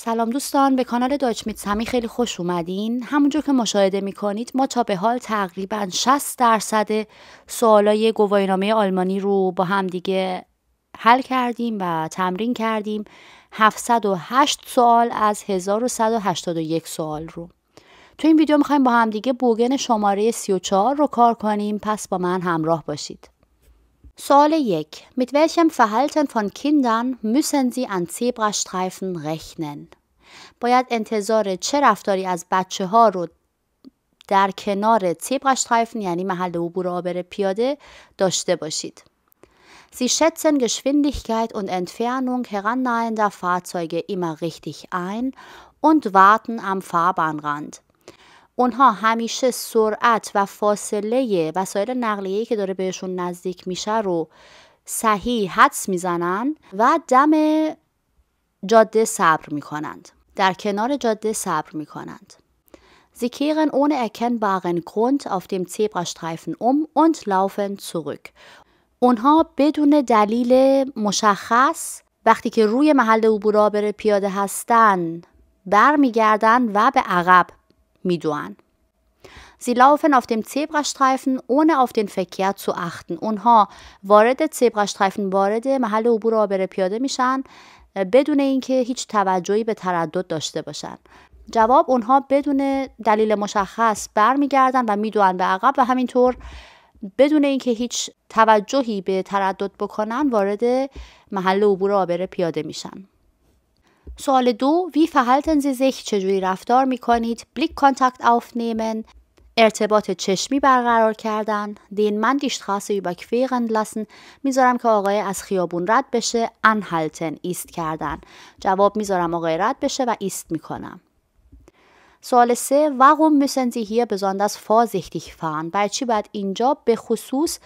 سلام دوستان به کانال داچ میتسمی خیلی خوش اومدین همونجور که مشاهده میکنید ما تا به حال تقریبا 60 درصد سوالای گواهینامه آلمانی رو با همدیگه حل کردیم و تمرین کردیم 708 سوال از 1181 سوال رو تو این ویدیو میخوایم با همدیگه بوگن شماره 34 رو کار کنیم پس با من همراه باشید Solejek, mit welchem Verhalten von Kindern müssen Sie an Zebrastreifen rechnen? باید انتظار چه رفتاری از بچه ها رو در کنار زبرastreifen یعنی محل عبور عابر پیاده داشته باشید. Sie schätzen Geschwindigkeit und Entfernung herannahender Fahrzeuge immer richtig ein und warten am Fahrbahnrand. اونها همیشه سرعت و فاصله وسایل نقلیه‌ای که داره بهشون نزدیک میشه رو صحیح حدس میزنن و دم جاده صبر میکنند در کنار جاده صبر میکنند Sie kehren ohne erkennbaren Grund auf dem Zebrastreifen um und laufen zurück. اونها بدون دلیل مشخص وقتی که روی محل عبور بره پیاده هستن برمیگردن و به عقب Miduan. Sie laufen auf dem Zebrastreifen ohne auf den Verkehr zu achten. اونها وارد زبرastreifen وارد محل عبور عابر پیاده میشن بدون اینکه هیچ توجهی به تردد داشته باشن. جواب اونها بدون دلیل مشخص برمیگردن و میدونن به عقب و همینطور بدون اینکه هیچ توجهی به تردد بکنن وارد محل عبور عابر پیاده میشن. سوال دو wie verhalten Sie sich چجوری رفتار می کنید بلیک آف aufnehmen ارتباط چشمی برقرار کردن دین من die Straße überqueren lassen میذارم که آقای از خیابون رد بشه anhalten ایست کردن جواب میذارم آقای رد بشه و ایست میکنم سوال سه warum müssen Sie hier besonders vorsichtig fahren برای چی باید اینجا به خصوص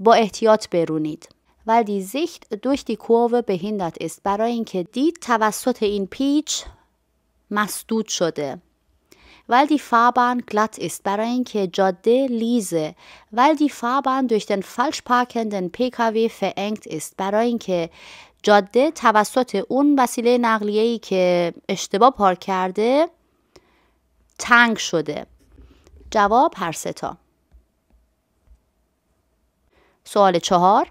با احتیاط برونید weil die Sicht durch die kurve behindert ist برای اینکه دید توسط این پیچ مسدود شده weil die Fahrbahn glatt ist, برای اینکه جاده لیزه weil die Fahrbahn durch den falsch parkenden PKW verengt ist, برای اینکه جاده توسط اون وسیله ای که اشتباه پارک کرده تنگ شده جواب هر ستا سوال چهار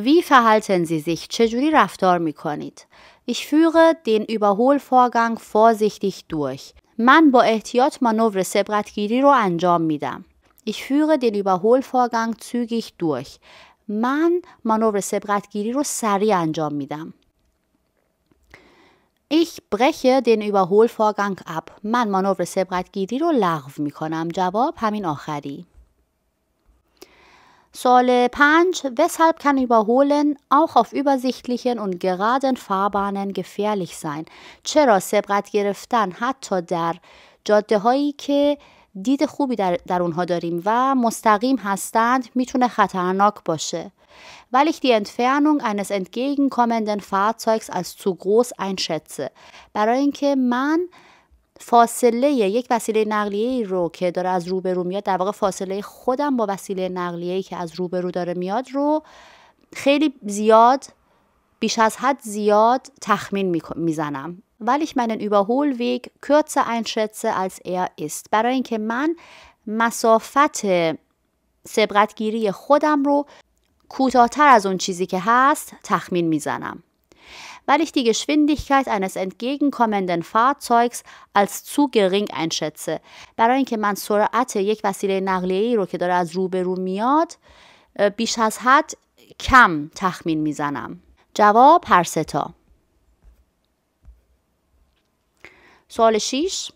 Wie verhalten Sie sich? چجوری رفتار می کنید؟ Ich führe den Überholvorgang vorsichtig durch. Man با احتیاط مانور سبقتگیری رو انجام میدم. Ich führe den Überholvorgang zügig durch. من مانور سبقتگیری رو سریع انجام میدم. Ich breche den Überholvorgang ab. Man مانور سبقتگیری رو لغو می کنم. جواب همین آخری. Säule 5, weshalb kann Überholen auch auf übersichtlichen und geraden Fahrbahnen gefährlich sein. چرا سبقت گرفتن حتی در جاده هایی که دید خوبی در, در اونها داریم و مستقیم هستند میتونه خطرناک باشه. weil ich die Entfernung eines entgegenkommenden Fahrzeugs als zu groß einschätze. برای اینکه من فاصله یک وسیله نقلیه رو که داره از روبرو میاد در واقع فاصله خودم با وسیله نقلیه که از روبرو داره میاد رو خیلی زیاد بیش از حد زیاد تخمین میزنم ولی اوبا meinen Überholweg kürzer einschätze از er است برای اینکه من مسافت سبقتگیری خودم رو کوتاهتر از اون چیزی که هست تخمین میزنم weil ich die Geschwindigkeit eines entgegenkommenden Fahrzeugs als zu gering einschätze برای اینکه من سرعت یک وسیله نقلیه‌ای رو که داره از روبرو میاد بیش از حد کم تخمین میزنم جواب هر تا. سوال 6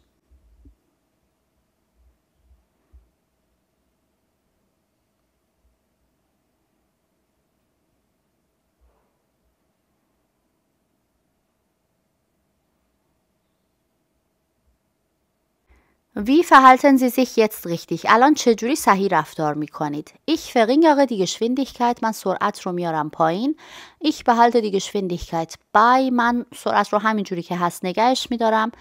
Wie verhalten Sie sich jetzt richtig؟ الان چجوری صحیح رفتار می کنید؟ Ich verringere die Geschwindigkeit. من سرعت رو میارم پایین. Ich behalte die Geschwindigkeit bei. من سرعت رو همینجوری که هست نگهش میدارم.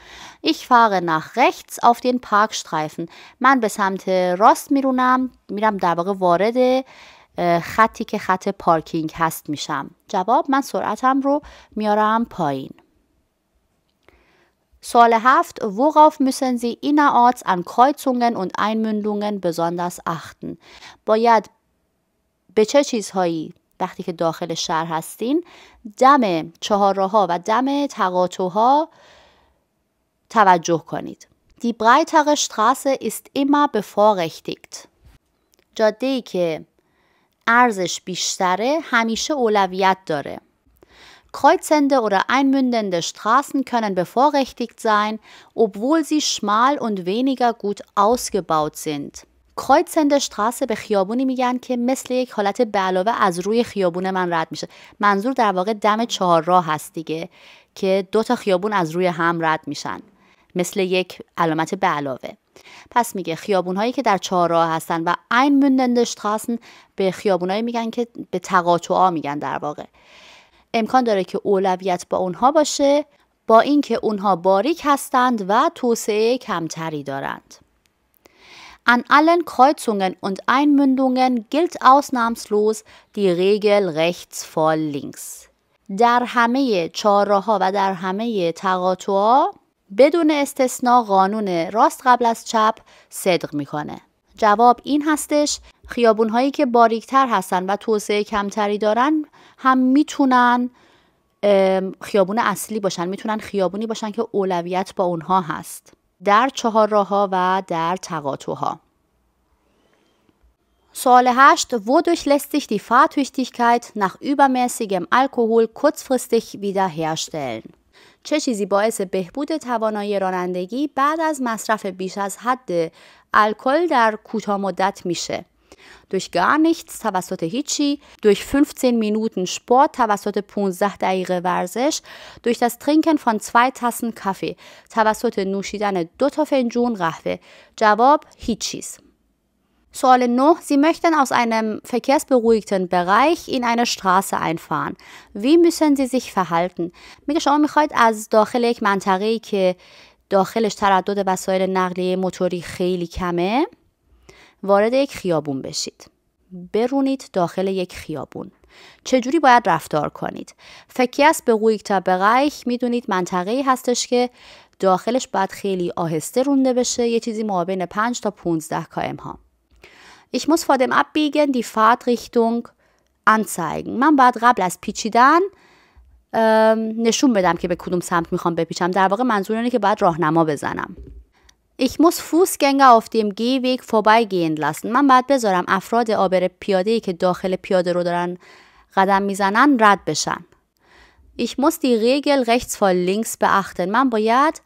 Ich fahre nach rechts auf den Parkstreifen. من به سمت راست میرونم. میرم در واقع وارد خطی که خط پارکینگ هست میشم. جواب من سرعتم رو میارم پایین. هفت worauf müssen Sie innerorts an Kreuzungen und Einmündungen besonders achten? باید به چه چیزهایی وقتی که داخل شهر هستین دم چهارراه و دم تقاطوها توجه کنید. دی breitere Straße ist immer bevorrechtigt. جاده ای که ارزش بیشتره همیشه اولویت داره. Kreuzende oder einmündende Straßen können bevorrechtigt sein, obwohl sie schmal und weniger gut ausgebaut sind. کرویزنده شتراس به خیابونی میگن که مثل یک حالت به از روی خیابون من رد میشه منظور در واقع دم چهار راه هست دیگه که دو تا خیابون از روی هم رد میشن مثل یک علامت به پس میگه خیابون هایی که در چهار راه هستن و این مندنده شتراسن به خیابون هایی میگن که به تقاطعا میگن در واقع امکان داره که اولویت با اونها باشه با اینکه اونها باریک هستند و توسعه کمتری دارند. An allen Kreuzungen und Einmündungen gilt ausnahmslos die Regel rechts vor links. در همه ها و در همه تقاطعها بدون استثنا قانون راست قبل از چپ صدق میکنه. جواب این هستش خیابونهایی که باریکتر هستن و توسعه کمتری دارن هم میتونن خیابون اصلی باشن میتونن خیابونی باشن که اولویت با اونها هست در چهار راه و در تقاطوها سال 8. Wodurch lässt sich die Fahrtüchtigkeit nach übermäßigem Alkohol kurzfristig هرشتلن چه چیزی باعث بهبود توانایی رانندگی بعد از مصرف بیش از حد الکل در کوتاه مدت میشه؟ durch gar nichts توسط هیچی durch 15 Minuten Sport توسط 15 دقیقه ورزش durch das Trinken von zwei Tassen Kaffee توسط نوشیدن دو تا فنجون قهوه جواب هیچیست Säule 9. Sie möchten aus einem verkehrsberuhigten Bereich in eine Straße einfahren. Wie müssen Sie sich verhalten? میگه شما میخواید از داخل یک منطقه‌ای که داخلش تردد وسایل نقلیه موتوری خیلی کمه وارد یک خیابون بشید برونید داخل یک خیابون چجوری باید رفتار کنید فکی است به قویک Bereich میدونید منطقه هستش که داخلش باید خیلی آهسته رونده بشه یه چیزی ما 5 تا 15 کم ها Ich muss vor dem Abbiegen die Fahrtrichtung anzeigen. من باید قبل از پیچیدن نشون بدم که به کدوم سمت میخوام بپیچم در واقع منظور اینه که باید راهنما بزنم Ich muss Fußgänger auf dem Gehweg vorbeigehen lassen. من باید بذارم افراد آبر پیاده که داخل پیاده رو دارن قدم میزنن رد بشن. Ich muss die Regel rechts vor links beachten. من باید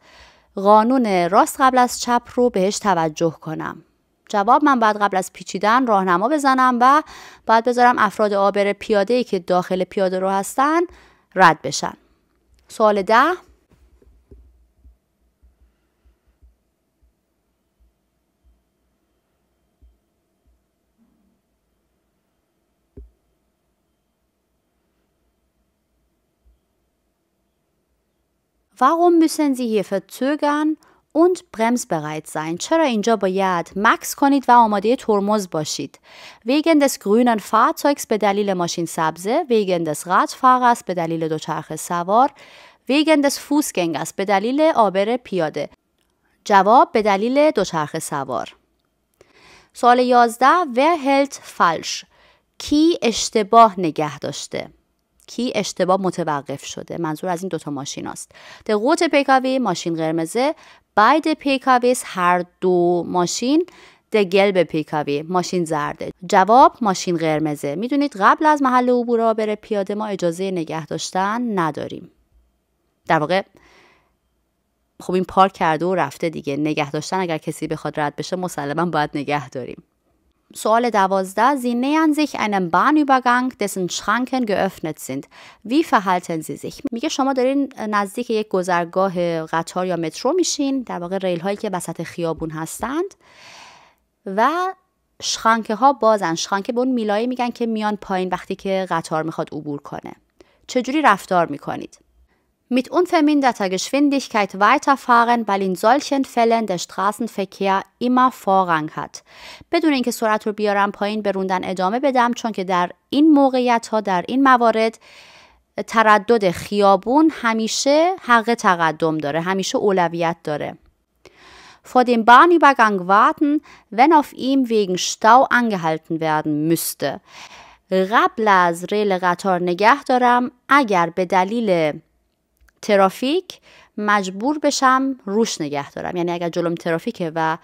قانون راست قبل از چپ رو بهش توجه کنم. جواب من باید قبل از پیچیدن راهنما بزنم و باید بذارم افراد آبر پیاده که داخل پیاده رو هستن رد بشن. سوال ده Warum müssen Sie hier verzögern und bremsbereit sein. چرا اینجا باید مکس کنید و آماده ترمز باشید. wegen des grünen Fahrzeugs به دلیل ماشین سبز، wegen des Radfahrers به دلیل دوچرخه سوار، wegen des Fußgängers به دلیل آبر پیاده. جواب به دلیل دوچرخه سوار. سوال 11 wer hält falsch؟ کی اشتباه نگه داشته؟ کی اشتباه متوقف شده منظور از این دوتا ماشین است دقوت پیکاوی ماشین قرمزه باید پیکاویس هر دو ماشین دگل به پیکاوی ماشین زرده جواب ماشین قرمزه میدونید قبل از محل عبور بره پیاده ما اجازه نگه داشتن نداریم در واقع خب این پارک کرده و رفته دیگه نگه داشتن اگر کسی بخواد رد بشه مسلما باید نگه داریم سوال 12, Sie nähern sich einem Bahnübergang, dessen Schranken geöffnet sind. Wie verhalten Sie sich? میگه شما دارین نزدیک یک گذرگاه قطار یا مترو میشین در واقع ریل هایی که وسط خیابون هستند و شرانکه ها بازن شرانکه به اون میلایی میگن که میان پایین وقتی که قطار میخواد عبور کنه چجوری رفتار میکنید mit unverminderter Geschwindigkeit weiterfahren, weil in solchen Fällen der Straßenverkehr immer Vorrang hat. بدون اینکه سرعت رو بیارم پایین به روندن ادامه بدم چون که در این موقعیت ها در این موارد تردد خیابون همیشه حق تقدم داره همیشه اولویت داره vor dem Bahnübergang warten, wenn auf ihm wegen Stau angehalten werden müsste. قبل از ریل قطار نگه دارم اگر به دلیل ترافیک مجبور بشم روش نگه دارم یعنی اگر جلوم ترافیکه و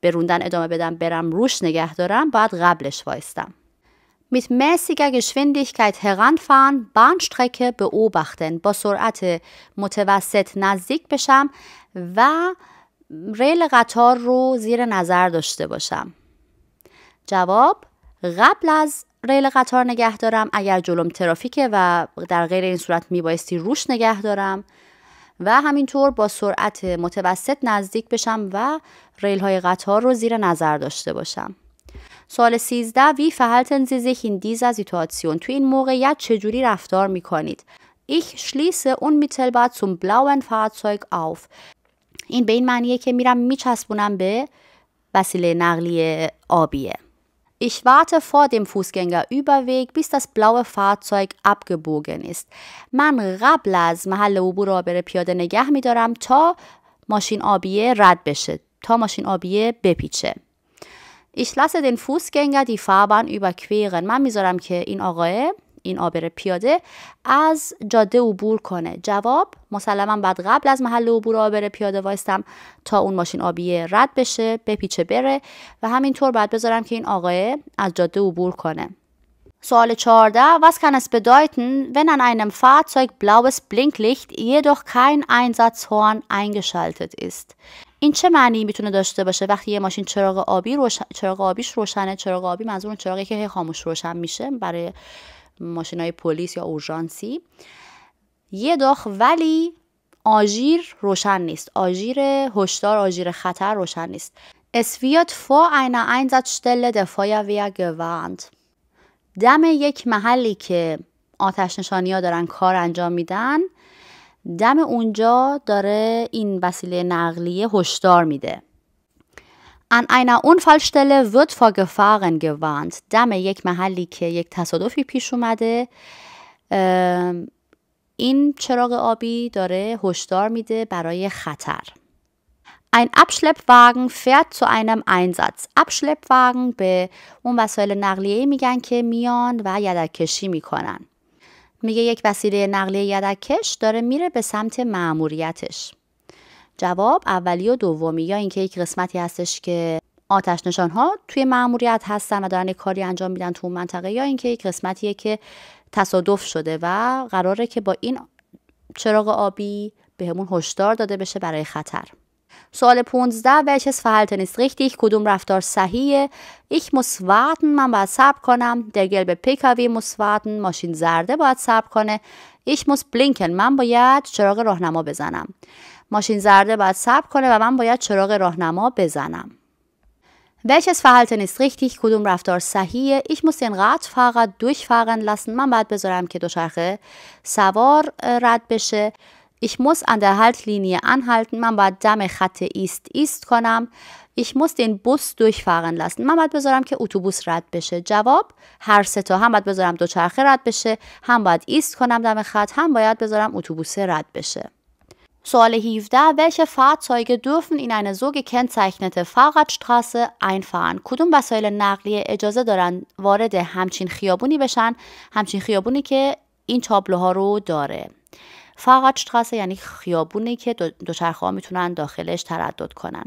به روندن ادامه بدم برم روش نگه دارم باید قبلش وایستم Mit mäßiger Geschwindigkeit heranfahren, Bahnstrecke beobachten. با سرعت متوسط نزدیک بشم و ریل قطار رو زیر نظر داشته باشم. جواب قبل از ریل قطار نگه دارم اگر جلوم ترافیکه و در غیر این صورت میبایستی روش نگه دارم و همینطور با سرعت متوسط نزدیک بشم و ریل های قطار رو زیر نظر داشته باشم سال 13 وی فهلتن این in از Situation تو این موقعیت چجوری رفتار میکنید Ich میتل unmittelbar zum blauen Fahrzeug auf این به این معنیه که میرم میچسبونم به وسیله نقلیه آبیه Ich warte vor dem Fußgängerüberweg, bis das blaue Fahrzeug abgebogen ist. من قبل از محل عبور را پیاده نگه میدارم تا ماشین آبیه رد بشه تا ماشین آبیه بپیچه Ich lasse den Fußgänger die Fahrbahn überqueren. من میذارم که این آقاه این آبر پیاده از جاده عبور کنه جواب مسلما بعد قبل از محل عبور آبر پیاده وایستم تا اون ماشین آبی رد بشه بپیچه بره و همینطور بعد بذارم که این آقاه از جاده عبور کنه سوال 14. Was kann es bedeuten, wenn an einem Fahrzeug blaues Blinklicht jedoch kein Einsatzhorn eingeschaltet ist? این چه معنی میتونه داشته باشه وقتی یه ماشین چراغ آبی روشن... چراغ آبیش روشنه چراغ آبی منظور چراغی که خاموش روشن میشه برای ماشین های پلیس یا اورژانسی یه داخ ولی آژیر روشن نیست آژیر هشدار آژیر خطر روشن نیست Es wird اینا اینزت Einsatzstelle دم یک محلی که آتش نشانی ها دارن کار انجام میدن دم اونجا داره این وسیله نقلیه هشدار میده ان einer Unfallstelle wird vor Gefahren gewarnt. دم یک محلی که یک تصادفی پیش اومده این چراغ آبی داره هشدار میده برای خطر. Ein Abschleppwagen fährt zu einem Einsatz. Abschleppwagen به اون وسایل نقلیه میگن که میان و یدکشی میکنن. میگه یک وسیله نقلیه یدکش داره میره به سمت معموریتش. جواب اولی و دومی یا اینکه یک قسمتی هستش که آتش نشان ها توی مأموریت هستن و دارن کاری انجام میدن تو اون منطقه یا اینکه یک قسمتیه که تصادف شده و قراره که با این چراغ آبی بهمون همون هشدار داده بشه برای خطر سوال 15 welches Verhalten ist richtig کدوم رفتار صحیحه ich muss من باید کنم der gelbe PKW muss warten ماشین زرده باید صبر کنه ich muss blinken من باید چراغ راهنما بزنم ماشین زرده باید صبر کنه و من باید چراغ راهنما بزنم Welches Verhalten ist richtig, کدوم رفتار صحیحه Ich muss den Rad فقط durchfahren lassen من باید بذارم که دوچرخه سوار رد بشه Ich muss an der Haltlinie anhalten من باید دم خط ایست ایست کنم Ich muss den Bus durchfahren lassen. من باید بذارم که اتوبوس رد بشه. جواب هر سه تا هم باید بذارم دوچرخه رد بشه، هم باید ایست کنم دم خط، هم باید بذارم اتوبوس رد بشه. Säule 17. Welche Fahrzeuge dürfen in eine so gekennzeichnete Fahrradstraße einfahren? کدوم وسایل نقلیه اجازه دارن وارد همچین خیابونی بشن همچین خیابونی که این تابلوها رو داره Fahrradstraße یعنی خیابونی که دوچرخه ها میتونن داخلش تردد کنن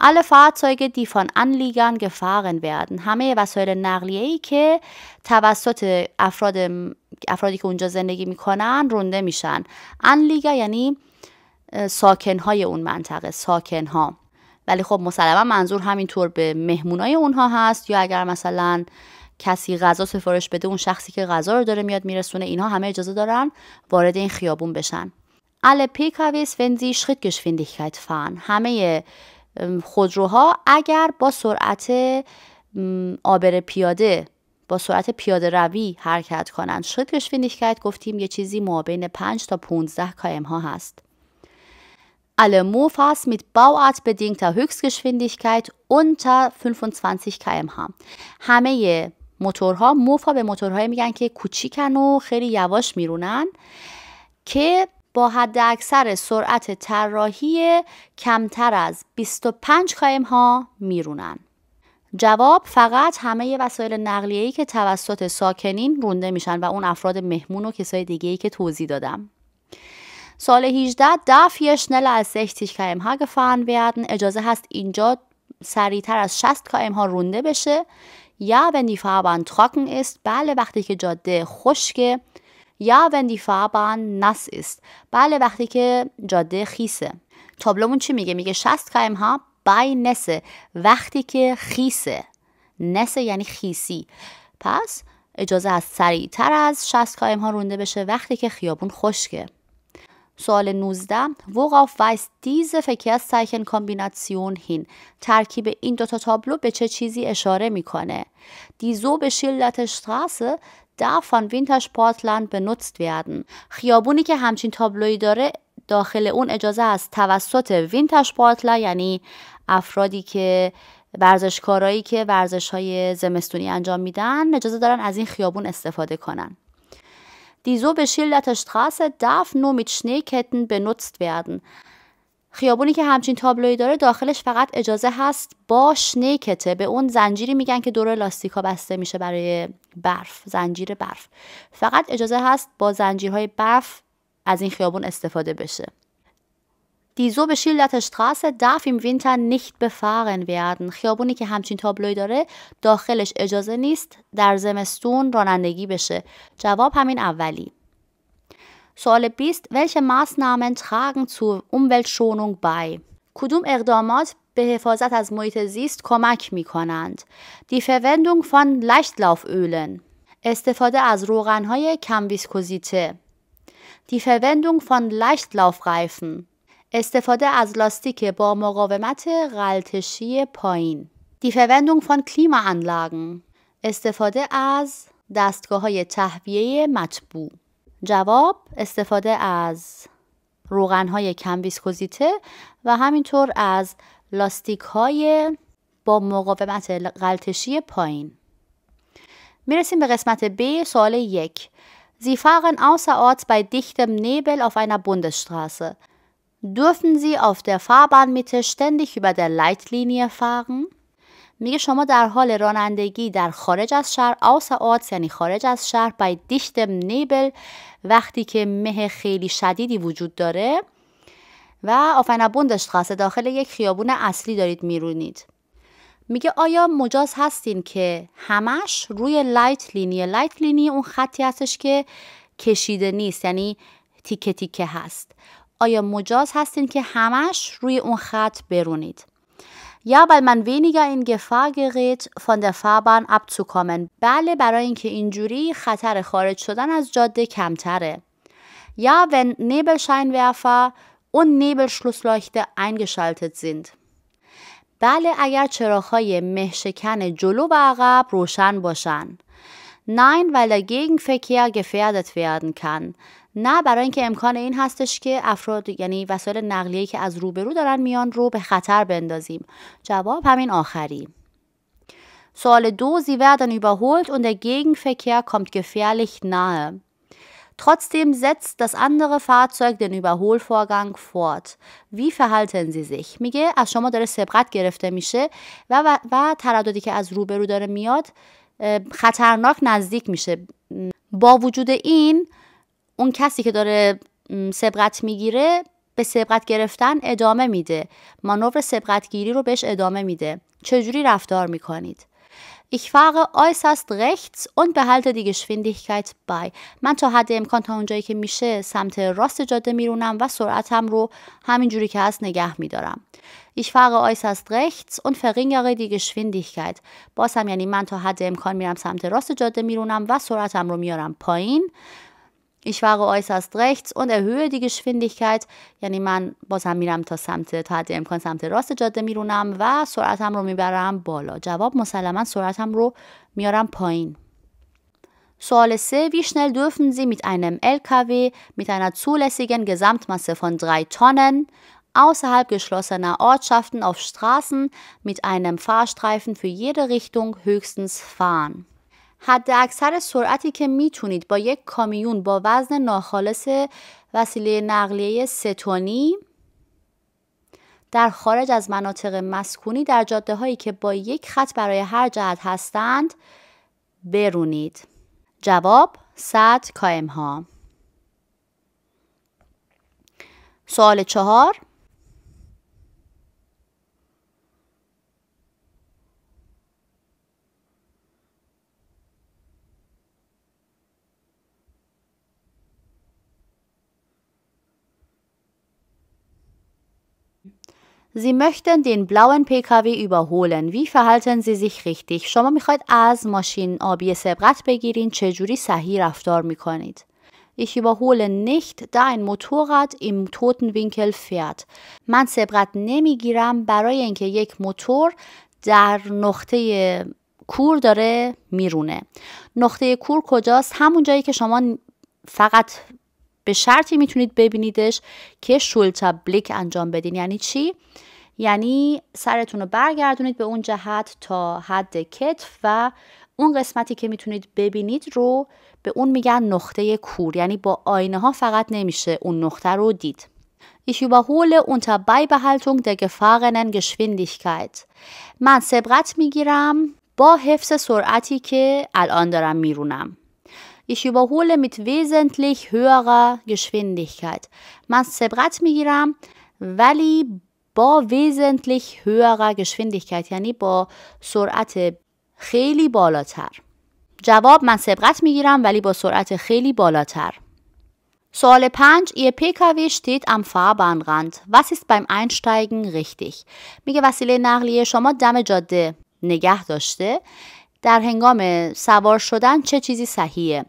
alle Fahrzeuge, die von Anliegern gefahren werden. همه وسایل نقلیه ای که توسط افراد افرادی که اونجا زندگی میکنن رونده میشن. Anlieger یعنی ساکنهای اون منطقه ساکنها ولی خب مسلما منظور همینطور به مهمونای اونها هست یا اگر مثلا کسی غذا سفارش بده اون شخصی که غذا رو داره میاد میرسونه اینها همه اجازه دارن وارد این خیابون بشن alle PKWs wenn sie Schrittgeschwindigkeit fahren همه خودروها اگر با سرعت آبر پیاده با سرعت پیاده روی حرکت کنند گفتیم یه چیزی ما بین 5 تا 15 کم ها هست alle Mofas mit bauartbedingter Höchstgeschwindigkeit unter 25 کmh همه موتورها موفا به موتورهایی میگن که کوچیکن و خیلی یواش میرونن که با حد اکثر سرعت طراحی کمتر از 25 ها میرونن جواب فقط همه وسایل نقلیه‌ای که توسط ساکنین رونده میشن و اون افراد مهمون و کسای ای که توضیح دادم سال 18 darf hier schneller als 60 km/h gefahren werden. اجازه هست اینجا سریعتر از 60 km/h رونده بشه یا wenn die Fahrbahn trocken ist بله وقتی که جاده خشکه یا wenn die Fahrbahn nass ist بله وقتی که جاده خیسه تابلومون چی میگه میگه 60 km/h بای نسه وقتی که خیسه نسه یعنی خیسی پس اجازه از سریعتر از 60 کم ها رونده بشه وقتی که خیابون خشکه سوال 19 worauf weist diese Verkehrszeichen-Kombination هین ترکیب این دوتا تابلو به چه چیزی اشاره میکنه دیزو شیلت beschilderte Straße وینتش پاتلند به benutzt werden خیابونی که همچین تابلوی داره داخل اون اجازه است توسط وینتش پاتلند یعنی افرادی که ورزشکارایی که ورزش های زمستونی انجام میدن اجازه دارن از این خیابون استفاده کنن Die so beschilderte Straße darf nur mit Schneeketten benutzt werden. خیابونی که همچین تابلوی داره داخلش فقط اجازه هست با شنیکته به اون زنجیری میگن که دور لاستیکا بسته میشه برای برف زنجیر برف فقط اجازه هست با زنجیرهای برف از این خیابون استفاده بشه Die so beschilderte Straße darf im Winter nicht befahren werden. خیابونی که همچین تابلوی داره داخلش اجازه نیست در زمستون رانندگی بشه. جواب همین اولی. سوال 20 Welche Maßnahmen tragen zur Umweltschonung bei? کدوم اقدامات به حفاظت از محیط زیست کمک می کنند؟ Die Verwendung von Leichtlaufölen استفاده از روغنهای کم ویسکوزیته Die Verwendung von Leichtlaufreifen استفاده از لاستیک با مقاومت غلطشی پایین. Die Verwendung von Klimaanlagen. استفاده از دستگاه های تهویه مطبوع. جواب استفاده از روغن های کم ویسکوزیته و همینطور از لاستیک های با مقاومت غلطشی پایین. میرسیم به قسمت B سوال یک. Sie fahren außerorts bei dichtem Nebel auf einer Bundesstraße. dürfen Sie auf der Fahrbahnmitte ständig über der Leitlinie fahren؟ میگه شما در حال رانندگی در خارج از شهر آتس یعنی خارج از شهر بای دیشتم نیبل وقتی که مه خیلی شدیدی وجود داره و auf einer Bundesstraße داخل یک خیابون اصلی دارید میرونید میگه آیا مجاز هستین که همش روی لایت لینی لایت لینیه اون خطی هستش که کشیده نیست یعنی تیکه تیکه هست آیا مجاز هستین که همش روی اون خط برونید. یا weil man weniger in Gefahr gerät von der Fahrbahn abzukommen. بله برای اینکه اینجوری خطر خارج شدن از جاده کمتره. یا wenn Nebelscheinwerfer und Nebelschlussleuchte eingeschaltet sind. بله اگر چراغ‌های مهشکن جلو و عقب روشن باشن. Nein, weil der Gegenverkehr gefährdet werden kann. نه برای اینکه امکان این هستش که افراد یعنی وسایل نقلیه که از روبرو دارن میان رو به خطر بندازیم جواب همین آخری سوال دو sie werden überholt und der Gegenverkehr kommt gefährlich nahe. Trotzdem setzt das andere Fahrzeug den Überholvorgang fort. Wie verhalten Sie sich? میگه از شما داره سبقت گرفته میشه و, و, و ترددی که از روبرو داره میاد خطرناک نزدیک میشه. با وجود این اون کسی که داره سبقت میگیره به سبقت گرفتن ادامه میده مانور سبقت گیری رو بهش ادامه میده چجوری رفتار میکنید Ich fahre äußerst rechts und behalte die Geschwindigkeit bei. من تا حد امکان تا اونجایی که میشه سمت راست جاده میرونم و سرعتم رو همینجوری که هست نگه میدارم. Ich fahre äußerst rechts und verringere die Geschwindigkeit. بازم یعنی من تا حد امکان میرم سمت راست جاده میرونم و سرعتم رو میارم پایین Ich fahre äußerst rechts und erhöhe die Geschwindigkeit, یعنی من باز میرم تا سمت تعدیه امکان سمت راست جاده میرونم و سرعتم رو میبرم بالا. جواب مسلما سرعتم رو میارم پایین. Sole C, wie schnell dürfen Sie mit einem LKW mit einer zulässigen Gesamtmasse von 3 Tonnen außerhalb geschlossener Ortschaften auf Straßen mit einem Fahrstreifen für jede Richtung höchstens fahren? حد اکثر سرعتی که میتونید با یک کامیون با وزن ناخالص وسیله نقلیه ستونی در خارج از مناطق مسکونی در جاده هایی که با یک خط برای هر جهت هستند برونید. جواب 100 کم ها. سوال چهار Sie möchten den blauen PKW überholen. Wie verhalten Sie sich richtig؟ شما میخواید از ماشین آبی سبقت بگیرین چجوری صحیح رفتار میکنید؟ Ich überhole nicht, da ein Motorrad im toten Winkel fährt. من سبقت نمیگیرم برای اینکه یک موتور در نقطه کور داره میرونه. نقطه کور کجاست؟ همون جایی که شما فقط به شرطی میتونید ببینیدش که شولتا بلیک انجام بدین یعنی چی؟ یعنی سرتون رو برگردونید به اون جهت تا حد کتف و اون قسمتی که میتونید ببینید رو به اون میگن نقطه کور یعنی با آینه ها فقط نمیشه اون نقطه رو دید Ich überhole unter Beibehaltung der gefahrenen Geschwindigkeit. من سبقت میگیرم با حفظ سرعتی که الان دارم میرونم. ich überhole mit wesentlich höherer Geschwindigkeit. من سبقت میگیرم ولی با wesentlich höherer Geschwindigkeit یعنی با سرعت خیلی بالاتر جواب من سبقت میگیرم ولی با سرعت خیلی بالاتر سوال پنج یه PKW steht am Fahrbahnrand. واس است میگه وسیله نقلیه شما دم جاده نگه داشته در هنگام سوار شدن چه چیزی صحیحه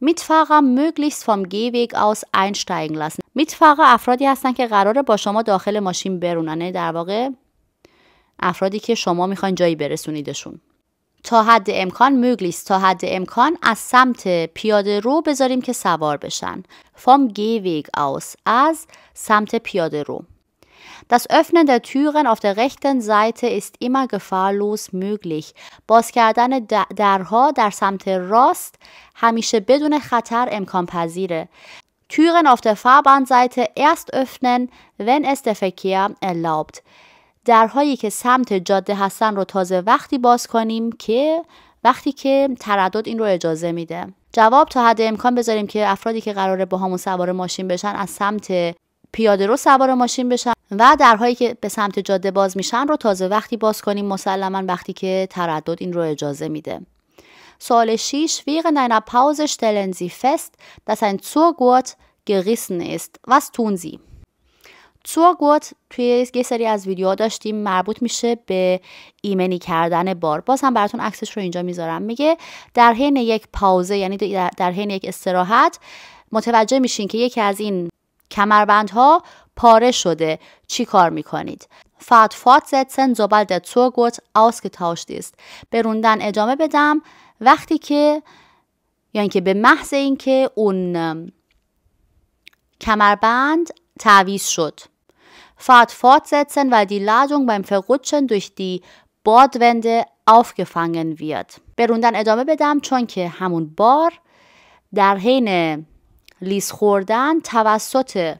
Mitfahrer möglichst vom گیویگ aus einsteigen lassen افرادی هستن که قراره با شما داخل ماشین برونن در واقع افرادی که شما میخواین جایی برسونیدشون تا حد امکان möglichst تا حد امکان از سمت پیاده رو بذاریم که سوار بشن vom Gehweg aus از سمت پیاده رو Das Öffnen der Türen auf der rechten Seite ist immer gefahrlos möglich. باز کردن درها در سمت راست همیشه بدون خطر امکان پذیره. Türen auf der Fahrbahnseite erst öffnen, wenn es der Verkehr erlaubt. درهایی که سمت جاده هستن رو تازه وقتی باز کنیم که وقتی که تردد این رو اجازه میده. جواب تا حد امکان بذاریم که افرادی که قراره با همون سوار ماشین بشن از سمت پیاده رو سوار ماشین بشن و درهایی که به سمت جاده باز میشن رو تازه وقتی باز کنیم مسلما وقتی که تردد این رو اجازه میده سوال 6 پاوز einer Pause stellen فست fest, dass ein گریسن gerissen ist. Was tun Sie? توی یه سری از ویدیوها داشتیم مربوط میشه به ایمنی کردن بار باز هم براتون عکسش رو اینجا میذارم میگه در حین یک پاوزه یعنی در حین یک استراحت متوجه میشین که یکی از این کمربند ها پاره شده چی کار میکنید Fahrtfortsetzen, sobald der Zurgurt ausgetauscht ist. به بروندن ادامه بدم وقتی که یا یعنی اینکه به محض اینکه اون کمربند تعویز شد. زدسن fortsetzen, weil die Ladung beim Verrutschen durch die Bordwände aufgefangen wird. به بروندن ادامه بدم چون که همون بار در حین لیس خوردن توسط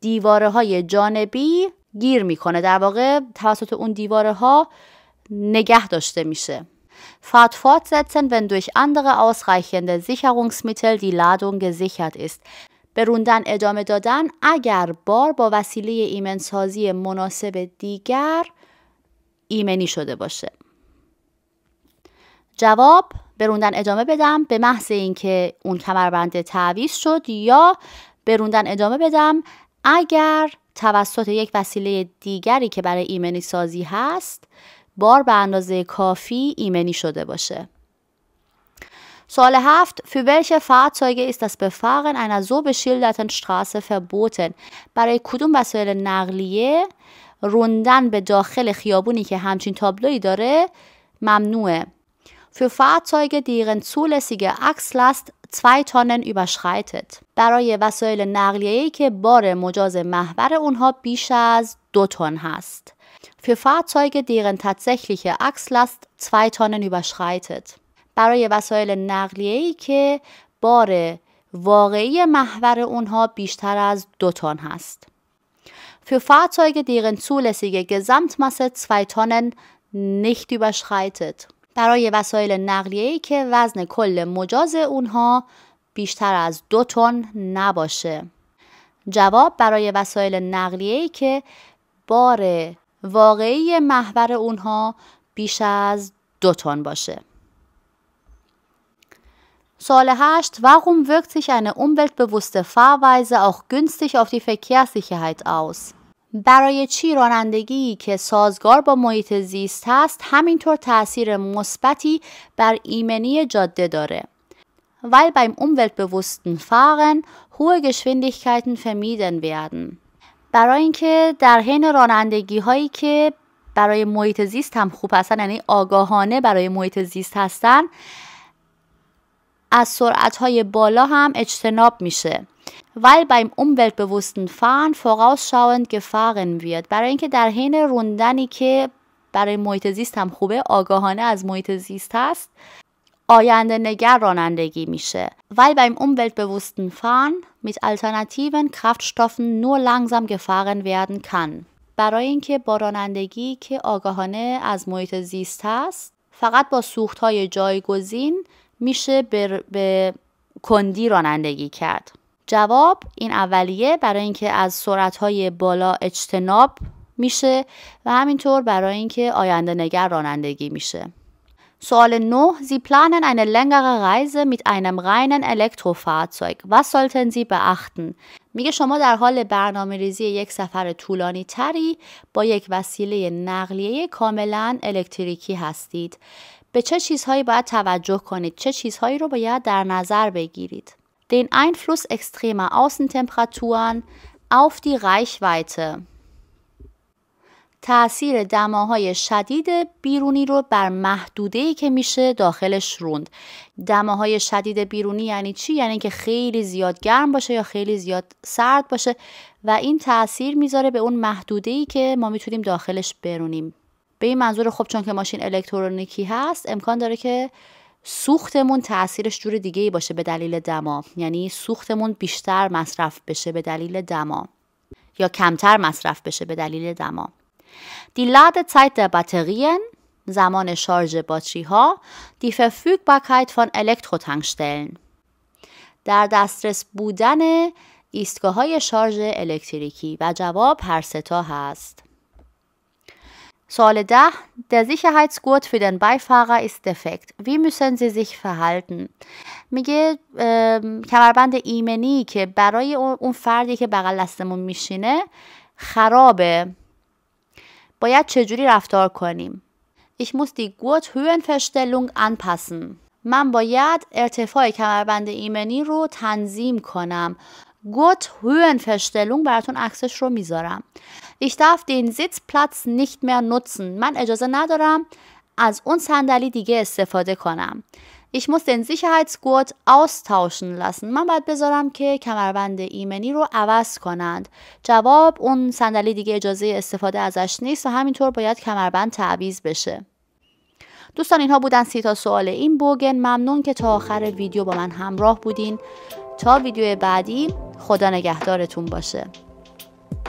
دیواره های جانبی گیر میکنه در واقع توسط اون دیواره ها نگه داشته میشه Fahrt fortsetzen, wenn durch andere ausreichende Sicherungsmittel die Ladung gesichert ist. به روندن ادامه دادن اگر بار با وسیله ایمنسازی مناسب دیگر ایمنی شده باشه جواب بروندن ادامه بدم به محض اینکه اون کمربند تعویض شد یا بروندن ادامه بدم اگر توسط یک وسیله دیگری که برای ایمنی سازی هست بار به اندازه کافی ایمنی شده باشه سال هفت فی welche Fahrzeuge ist das Befahren einer so beschilderten Straße برای کدوم وسایل نقلیه روندن به داخل خیابونی که همچین تابلویی داره ممنوعه für Fahrzeuge, deren zulässige Achslast 2 Tonnen überschreitet. برای وسایل نقلیه‌ای که بار مجاز محور اونها بیش از 2 تن هست. Für Fahrzeuge, deren tatsächliche Achslast 2 Tonnen überschreitet. برای وسایل نقلیه‌ای که بار واقعی محور اونها بیشتر از 2 تن هست. Für Fahrzeuge, deren zulässige Gesamtmasse 2 Tonnen nicht überschreitet. برای وسایل نقلیه‌ای که وزن کل مجاز اونها بیشتر از دو تن نباشه جواب برای وسایل نقلیه‌ای که بار واقعی محور اونها بیش از دو تن باشه Säule 8. Warum wirkt sich eine Umweltbewusste Fahrweise auch günstig auf die Verkehrssicherheit aus? برای چی رانندگی که سازگار با محیط زیست هست همینطور تاثیر مثبتی بر ایمنی جاده داره. weil beim umweltbewussten Fahren hohe Geschwindigkeiten vermieden werden. برای اینکه در حین رانندگی هایی که برای محیط زیست هم خوب هستن یعنی آگاهانه برای محیط زیست هستن از سرعت های بالا هم اجتناب میشه weil beim umweltbewussten Fahren vorausschauend gefahren wird برای اینکه در حین روندنی که برای محیط زیست هم خوبه آگاهانه از محیط زیست هست آینده نگر رانندگی میشه weil beim umweltbewussten Fahren mit alternativen Kraftstoffen nur langsam gefahren werden kann برای اینکه با رانندگی که آگاهانه از محیط زیست هست فقط با سوخت های جایگزین میشه به کندی رانندگی کرد جواب این اولیه برای اینکه از های بالا اجتناب میشه و همینطور برای اینکه آینده نگر رانندگی میشه. سوال 9 Sie planen eine längere Reise mit einem reinen Elektrofahrzeug. Was sollten Sie beachten? میگه شما در حال برنامه ریزی یک سفر طولانی تری با یک وسیله نقلیه کاملا الکتریکی هستید. به چه چیزهایی باید توجه کنید؟ چه چیزهایی رو باید در نظر بگیرید؟ den Einfluss extremer Außentemperaturen auf die Reichweite تاثیر دماهای شدید بیرونی رو بر ای که میشه داخلش روند دماهای شدید بیرونی یعنی چی یعنی که خیلی زیاد گرم باشه یا خیلی زیاد سرد باشه و این تاثیر میذاره به اون ای که ما میتونیم داخلش برونیم به این منظور خب چون که ماشین الکترونیکی هست امکان داره که سوختمون تاثیرش جور دیگه ای باشه به دلیل دما یعنی سوختمون بیشتر مصرف بشه به دلیل دما یا کمتر مصرف بشه به دلیل دما دی Die زایت در Batterien زمان شارژ باتری ها دی فون von Elektrotankstellen در دسترس بودن ایستگاه های شارژ الکتریکی و جواب هر ستا هست Soledah, der Sicherheitsgurt für den Beifahrer ist defekt. Wie müssen Sie sich verhalten? میگه کمربند ایمنی که برای اون فردی که بغل دستمون میشینه خرابه. باید چجوری رفتار کنیم؟ Ich muss die Gurthöhenverstellung anpassen. من باید ارتفاع کمربند ایمنی رو تنظیم کنم. Gut Höhenverstellung براتون عکسش رو میذارم Ich darf den Sitzplatz nicht mehr nutzen. من اجازه ندارم از اون صندلی دیگه استفاده کنم. Ich muss den Sicherheitsgurt austauschen lassen. من باید بذارم که کمربند ایمنی رو عوض کنند. جواب اون صندلی دیگه اجازه استفاده ازش نیست و همینطور باید کمربند تعویض بشه. دوستان اینها بودن سی تا سوال این بوگن ممنون که تا آخر ویدیو با من همراه بودین تا ویدیو بعدی خدا نگهدارتون باشه